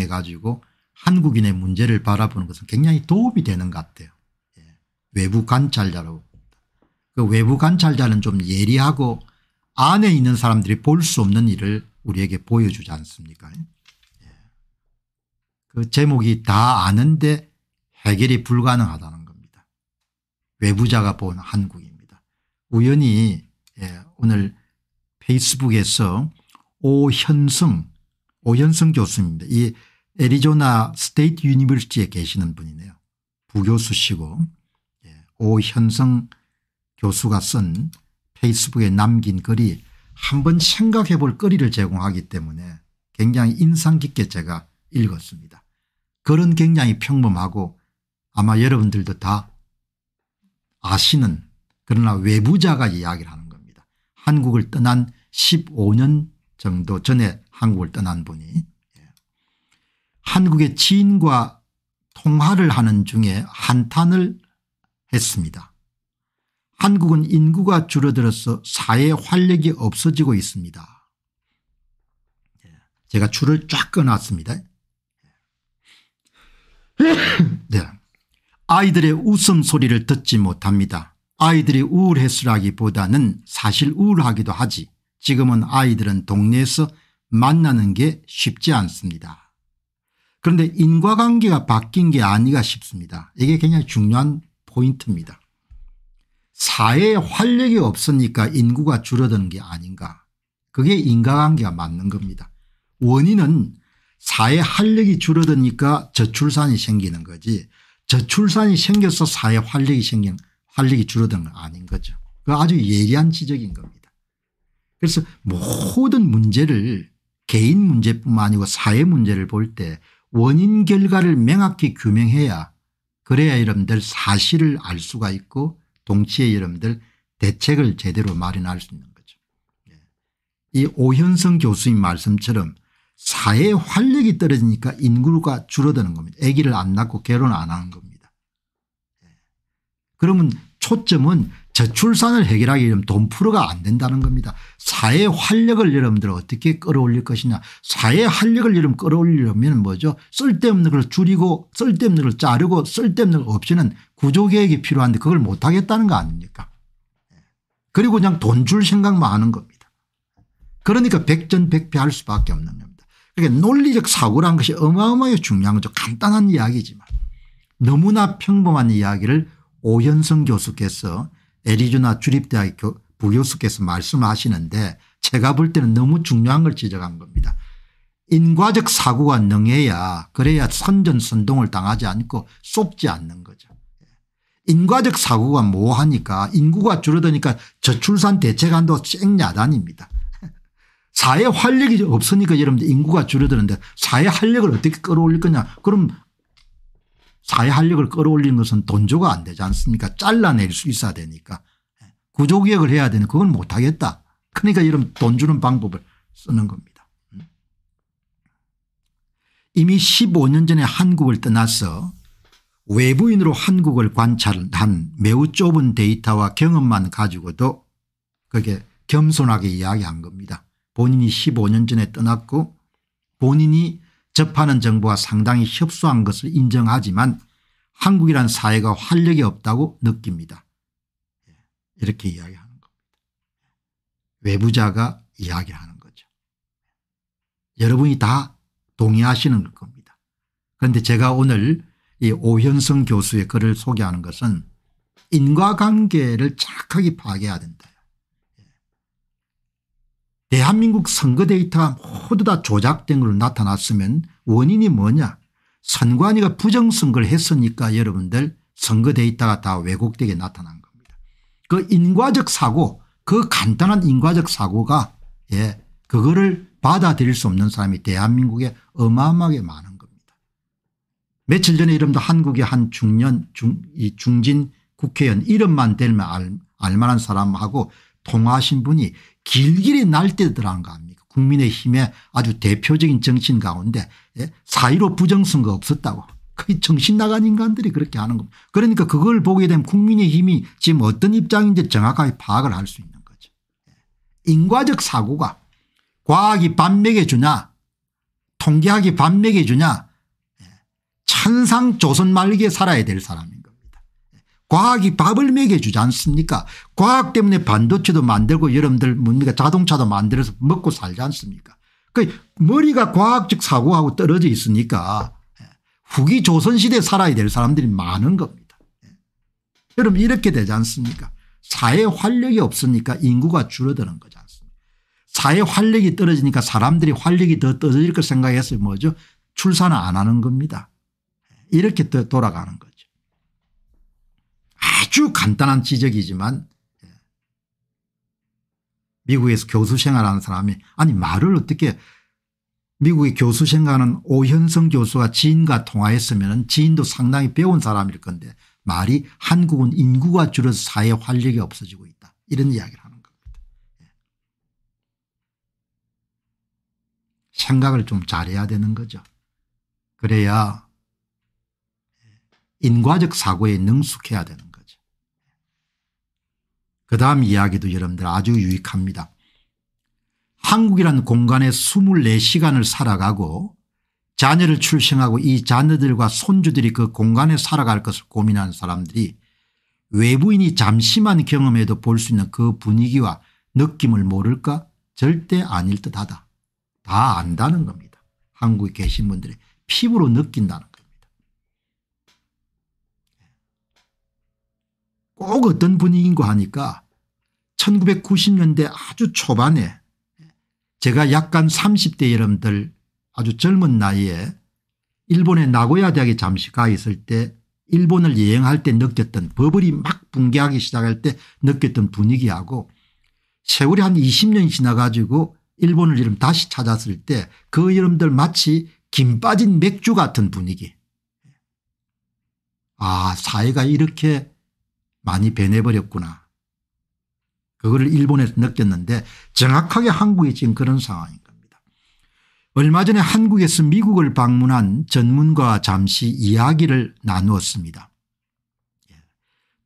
해가지고 한국인의 문제를 바라보는 것은 굉장히 도움이 되는 것 같아요. 예. 외부 관찰자로. 그 외부 관찰자는 좀 예리하고 안에 있는 사람들이 볼 수 없는 일을 우리에게 보여주지 않습니까? 예. 그 제목이 다 아는데 해결이 불가능하다는 겁니다. 외부자가 본 한국입니다. 우연히 예, 오늘 페이스북에서 오현승 오현승 교수입니다. 애리조나 스테이트 유니버시티에 계시는 분이네요. 부교수시고 예, 오현성 교수가 쓴 페이스북에 남긴 글이 한번 생각해 볼 거리를 제공하기 때문에 굉장히 인상 깊게 제가 읽었습니다. 글은 굉장히 평범하고 아마 여러분들도 다 아시는 그러나 외부자가 이야기를 하는 겁니다. 한국을 떠난 15년 정도 전에 한국을 떠난 분이 한국의 지인과 통화를 하는 중에 한탄을 했습니다. 한국은 인구가 줄어들어서 사회 활력이 없어지고 있습니다. 예, 제가 줄을 쫙 끊었습니다. 예. 네. 아이들의 웃음소리를 듣지 못합니다. 아이들이 우울했으라기보다는 사실 우울하기도 하지 지금은 아이들은 동네에서 만나는 게 쉽지 않습니다. 그런데 인과관계가 바뀐 게 아니가 싶습니다. 이게 굉장히 중요한 포인트입니다. 사회에 활력이 없으니까 인구가 줄어드는 게 아닌가. 그게 인과관계가 맞는 겁니다. 원인은 사회 활력이 줄어드니까 저출산이 생기는 거지 저출산이 생겨서 사회 활력이 생긴 활력이 줄어드는 건 아닌 거죠. 그 아주 예리한 지적인 겁니다. 그래서 모든 문제를 개인 문제뿐만 아니고 사회 문제를 볼때 원인 결과를 명확히 규명해야 그래야 여러분들 사실을 알 수가 있고 동시에 여러분들 대책을 제대로 마련할 수 있는 거죠. 예. 이 오현성 교수님 말씀처럼 사회 활력이 떨어지니까 인구가 줄어드는 겁니다. 아기를 안 낳고 결혼 안 하는 겁니다. 예. 그러면 초점은 저출산을 해결하기 위해 돈 풀어가 안 된다는 겁니다. 사회 활력을 여러분들 어떻게 끌어올릴 것이냐 사회 활력을 여러분 끌어올리려면 뭐죠 쓸데없는 걸 줄이고 쓸데없는 걸 자르고 쓸데없는 걸 없애는 구조개혁이 필요한데 그걸 못하겠다는 거 아닙니까 예. 그리고 그냥 돈 줄 생각만 하는 겁니다. 그러니까 백전백패할 수밖에 없는 겁니다. 그러니까 논리적 사고란 것이 어마어마하게 중요한 거죠. 간단한 이야기지만 너무나 평범한 이야기를 오현성 교수께서 애리조나 주립대학 교 부교수께서 말씀하시는데 제가 볼 때는 너무 중요한 걸 지적한 겁니다. 인과적 사고가 능해야 그래야 선전선동을 당하지 않고 쏟지 않는 거죠. 예. 인과적 사고가 모하니까 인구가 줄어드니까 저출산 대책안도 쌩야단입니다. 사회 활력이 없으니까 여러분들 인구가 줄어드는데 사회 활력을 어떻게 끌어올릴 거냐 그럼 사회활력을 끌어올리는 것은 돈조가 안 되지 않습니까 잘라낼 수 있어야 되니까 예, 구조개혁을 해야 되는 그걸 못하겠다. 그러니까 이런 돈 주는 방법을 쓰는 겁니다. 음. 이미 15년 전에 한국을 떠나서 외부인으로 한국을 관찰한 매우 좁은 데이터와 경험만 가지고도 그게 겸손하게 이야기한 겁니다. 본인이 15년 전에 떠났고 본인이 접하는 정부와 상당히 협소한 것을 인정하지만 한국이란 사회가 활력이 없다고 느낍니다. 예, 이렇게 이야기하는 겁니다. 외부자가 이야기하는 거죠. 여러분이 다 동의하시는 겁니다. 그런데 제가 오늘 이 오현성 교수의 글을 소개하는 것은 인과관계를 착하게 파괴해야 된다. 대한민국 선거 데이터가 모두 다 조작된 걸로 나타났으면 원인이 뭐냐 선관위가 부정선거를 했으니까 여러분들 선거 데이터가 다 왜곡되게 나타난 겁니다. 그 인과적 사고 그 간단한 인과적 사고가 예 그거를 받아들일 수 없는 사람이 대한민국에 어마어마하게 많은 겁니다. 며칠 전에 이름도 한국의 한 중년 중, 이 중진 국회의원 이름만 대면 알, 알만한 사람하고 통화하신 분이 길길이 날뛰더라는 거 아닙니까 국민의힘의 아주 대표적인 정치인 가운데 예? 사의로 부정선거 없었다고 거의 정신 나간 인간들이 그렇게 하는 겁니다. 그러니까 그걸 보게 되면 국민의힘이 지금 어떤 입장인지 정확하게 파악을 할 수 있는 거죠. 예. 인과적 사고가 과학이 반맥해 주냐 통계학이 반맥해 주냐 예. 천상 조선 말기에 살아야 될사람이 과학이 밥을 먹여주지 않습니까 과학 때문에 반도체도 만들고 여러분들 뭡니까 자동차도 만들어서 먹고 살지 않습니까 그 머리가 과학적 사고하고 떨어져 있으니까 예, 후기 조선시대에 살아야 될 사람들이 많은 겁니다. 예. 여러분 이렇게 되지 않습니까 사회 활력이 없으니까 인구가 줄어드는 거지 않습니까 사회 활력이 떨어지니까 사람들이 활력이 더 떨어질 것 생각해서 뭐죠 출산을 안 하는 겁니다. 예, 이렇게 돌아가는 거죠. 아주 간단한 지적이지만 예. 미국에서 교수 생활하는 사람이 아니 말을 어떻게 미국의 교수 생활하는 오현성 교수가 지인과 통화했으면 지인도 상당히 배운 사람일 건데 말이 한국은 인구가 줄어서 사회 활력이 없어지고 있다 이런 이야기를 하는 겁니다. 예. 생각을 좀 잘해야 되는 거죠. 그래야 인과적 사고에 능숙해야 되는 그 다음 이야기도 여러분들 아주 유익합니다. 한국이란 공간에 24시간을 살아가고 자녀를 출생하고 이 자녀들과 손주들이 그 공간에 살아갈 것을 고민하는 사람들이 외부인이 잠시만 경험해도 볼 수 있는 그 분위기와 느낌을 모를까 절대 아닐 듯하다. 다 안다는 겁니다. 한국에 계신 분들이 피부로 느낀다는 것. 꼭 어떤 분위기인가 하니까 1990년대 아주 초반에 제가 약간 30대 여러분들 아주 젊은 나이에 일본의 나고야 대학에 잠시 가 있을 때 일본을 여행할 때 느꼈던 버블이 막 붕괴하기 시작할 때 느꼈던 분위기하고 세월이 한 20년이 지나가지고 일본을 이름 다시 찾았을 때 그여러분들 마치 김 빠진 맥주 같은 분위기. 아 사회가 이렇게 많이 변해버렸구나. 그거를 일본에서 느꼈는데 정확하게 한국이 지금 그런 상황인 겁니다. 얼마 전에 한국에서 미국을 방문한 전문가와 잠시 이야기를 나누었습니다. 예.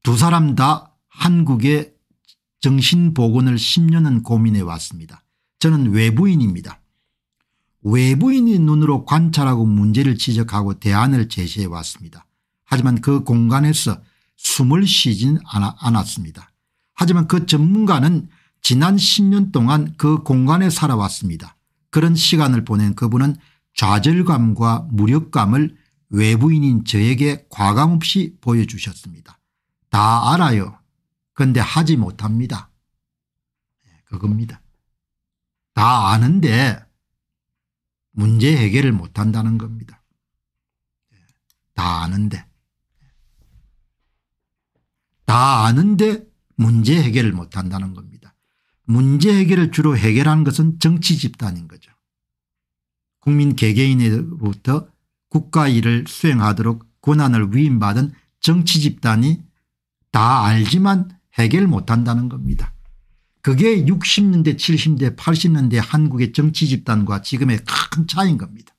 두 사람 다 한국의 정신보건을 10년은 고민해 왔습니다. 저는 외부인입니다. 외부인의 눈으로 관찰하고 문제를 지적하고 대안을 제시해 왔습니다. 하지만 그 공간에서 숨을 쉬진 않았습니다. 하지만 그 전문가는 지난 10년 동안 그 공간에 살아왔습니다. 그런 시간을 보낸 그분은 좌절감과 무력감을 외부인인 저에게 과감없이 보여주셨습니다. 다 알아요. 근데 하지 못합니다. 예, 그겁니다. 다 아는데 문제 해결을 못한다는 겁니다. 예, 다 아는데. 다 아는데 문제 해결을 못한다는 겁니다. 문제 해결을 주로 해결하는 것은 정치 집단인 거죠. 국민 개개인으로부터 국가 일을 수행하도록 권한을 위임받은 정치 집단이 다 알지만 해결 못한다는 겁니다. 그게 60년대 70년대 80년대 한국의 정치 집단과 지금의 큰 차이인 겁니다.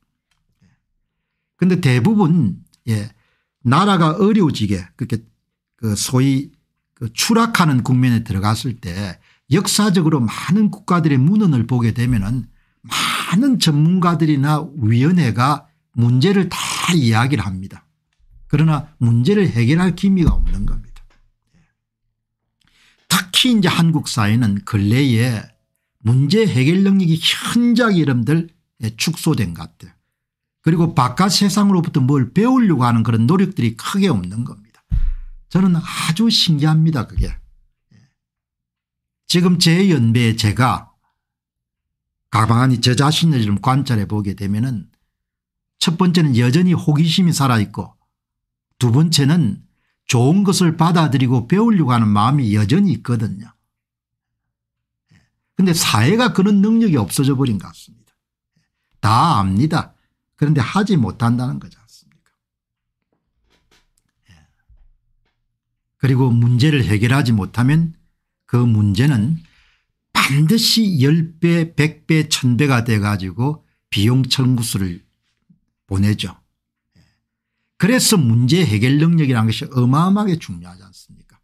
그런데 예. 대부분 예, 나라가 어려워지게 그렇게 그 소위 그 추락하는 국면에 들어갔을 때 역사적으로 많은 국가들의 문헌을 보게 되면은 많은 전문가들이나 위원회가 문제를 다 이야기를 합니다. 그러나 문제를 해결할 기미가 없는 겁니다. 특히 이제 한국 사회는 근래에 문제 해결 능력이 현저하 이름들 축소된 것들 그리고 바깥 세상으로부터 뭘 배우려고 하는 그런 노력들이 크게 없는 겁니다. 저는 아주 신기합니다 그게. 지금 제 연배에 제가 가만히 방저 자신을 좀 관찰해 보게 되면 은첫 번째는 여전히 호기심이 살아있고 두 번째는 좋은 것을 받아들이고 배우려고 하는 마음이 여전히 있거든요. 그런데 사회가 그런 능력이 없어져 버린 것 같습니다. 다 압니다. 그런데 하지 못한다는 거죠. 그리고 문제를 해결하지 못하면 그 문제는 반드시 10배 100배 1000배가 돼 가지고 비용 청구수를 보내죠. 그래서 문제 해결 능력이라는 것이 어마어마하게 중요하지 않습니까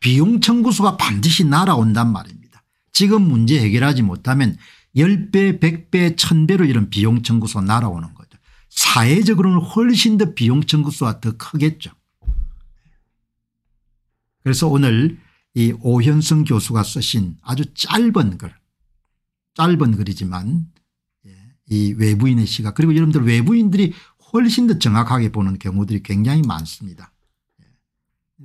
비용 청구수가 반드시 날아온단 말입니다. 지금 문제 해결하지 못하면 10배 100배 1000배로 이런 비용 청구수 날아오는 거죠. 사회적으로는 훨씬 더 비용 청구수가 더 크겠죠. 그래서 오늘 이 오현성 교수가 쓰신 아주 짧은 글 짧은 글이지만 예, 이 외부인의 시각 그리고 여러분들 외부인들이 훨씬 더 정확하게 보는 경우들이 굉장히 많습니다. 예.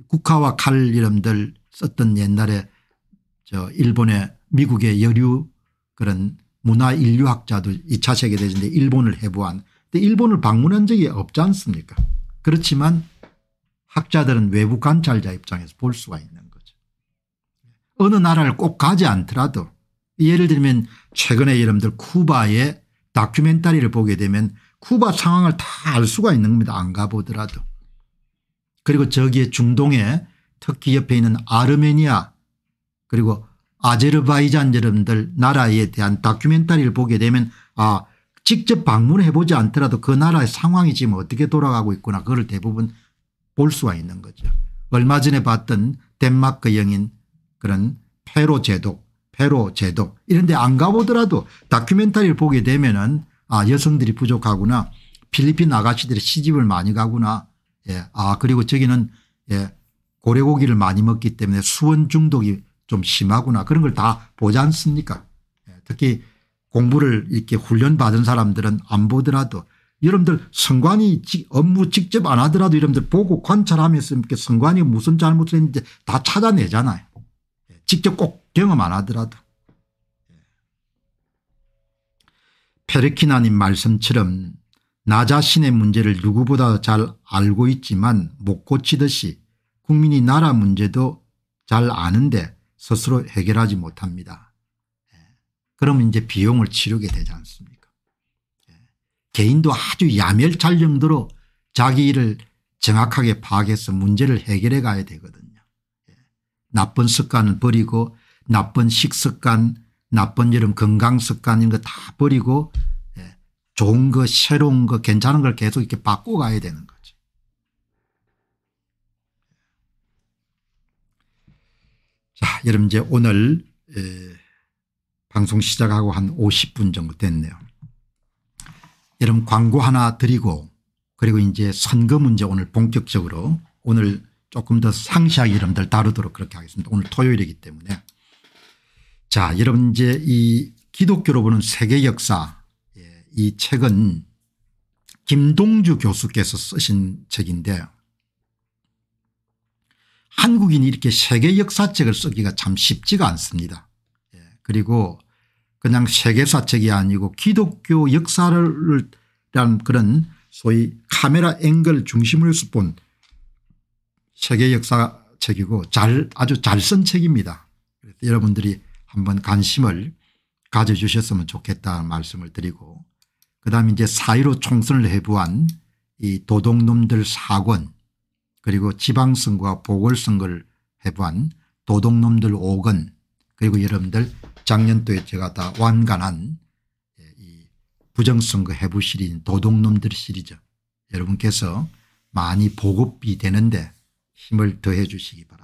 국화와 칼여러들 썼던 옛날에 저 일본의 미국의 여류 그런 문화 인류학자도 2차 세계대전 때 일본을 해부한 근데 일본을 방문한 적이 없지 않습니까 그렇지만 학자들은 외부 관찰자 입장에서 볼 수가 있는 거죠. 어느 나라를 꼭 가지 않더라도 예를 들면 최근에 여러분들 쿠바의 다큐멘터리를 보게 되면 쿠바 상황을 다 알 수가 있는 겁니다. 안 가보더라도. 그리고 저기에 중동에 터키 옆에 있는 아르메니아 그리고 아제르바이잔 여러분들 나라에 대한 다큐멘터리를 보게 되면 아 직접 방문해 보지 않더라도 그 나라의 상황이 지금 어떻게 돌아가고 있구나 그걸 대부분 볼 수가 있는 거죠. 얼마 전에 봤던 덴마크 영인 그런 페로 제독, 페로 제독 이런 데 안 가보더라도 다큐멘터리를 보게 되면은 아 여성들이 부족하구나. 필리핀 아가씨들이 시집을 많이 가구나. 예. 아 그리고 저기는 예. 고래고기를 많이 먹기 때문에 수원 중독이 좀 심하구나 그런 걸 다 보지 않습니까 예, 특히 공부를 이렇게 훈련받은 사람들은 안 보더라도 여러분들 선관위 업무 직접 안 하더라도 여러분들 보고 관찰하면서 이렇게 선관위 무슨 잘못을 했는지 다 찾아내잖아요. 예, 직접 꼭 경험 안 하더라도. 예. 페르키나님 말씀처럼 나 자신의 문제를 누구보다 잘 알고 있지만 못 고치듯이 국민이 나라 문제도 잘 아는데 스스로 해결하지 못합니다. 예. 그러면 이제 비용을 치르게 되지 않습니까 개인도 아주 야멸찰 정도로 자기 일을 정확하게 파악해서 문제를 해결해 가야 되거든요. 예. 나쁜 습관을 버리고 나쁜 식습관 나쁜 여름 건강습관 이런 거 다 버리고 예. 좋은 거 새로운 거 괜찮은 걸 계속 이렇게 바꿔가야 되는 거죠. 자 여러분 이제 오늘 예, 방송 시작하고 한 50분 정도 됐네요. 여러분 광고 하나 드리고 그리고 이제 선거 문제 오늘 본격적으로 오늘 조금 더 상세하게 여러분들 다루도록 그렇게 하겠습니다. 오늘 토요일이기 때문에. 자 여러분 이제 이 기독교로 보는 세계 역사 예, 이 책은 김동주 교수께서 쓰신 책인데 한국인이 이렇게 세계 역사책을 쓰기가 참 쉽지가 않습니다. 예, 그리고 그냥 세계사책이 아니고 기독교 역사를 이란 그런 소위 카메라 앵글 중심으로 해서 본 세계 역사책이고 잘 아주 잘 쓴 책입니다. 여러분들이 한번 관심을 가져주셨으면 좋겠다는 말씀을 드리고 그다음에 이제 사이로 총선을 해부한 이 도둑놈들 사권 그리고 지방선거와 보궐선거를 해부한 도둑놈들 오건 그리고 여러분들 작년도에 제가 다 완간한 예, 이 부정선거 해부 실리 도둑놈들 시리즈 여러분께서 많이 보급이 되는데 힘을 더해 주시기 바랍니다.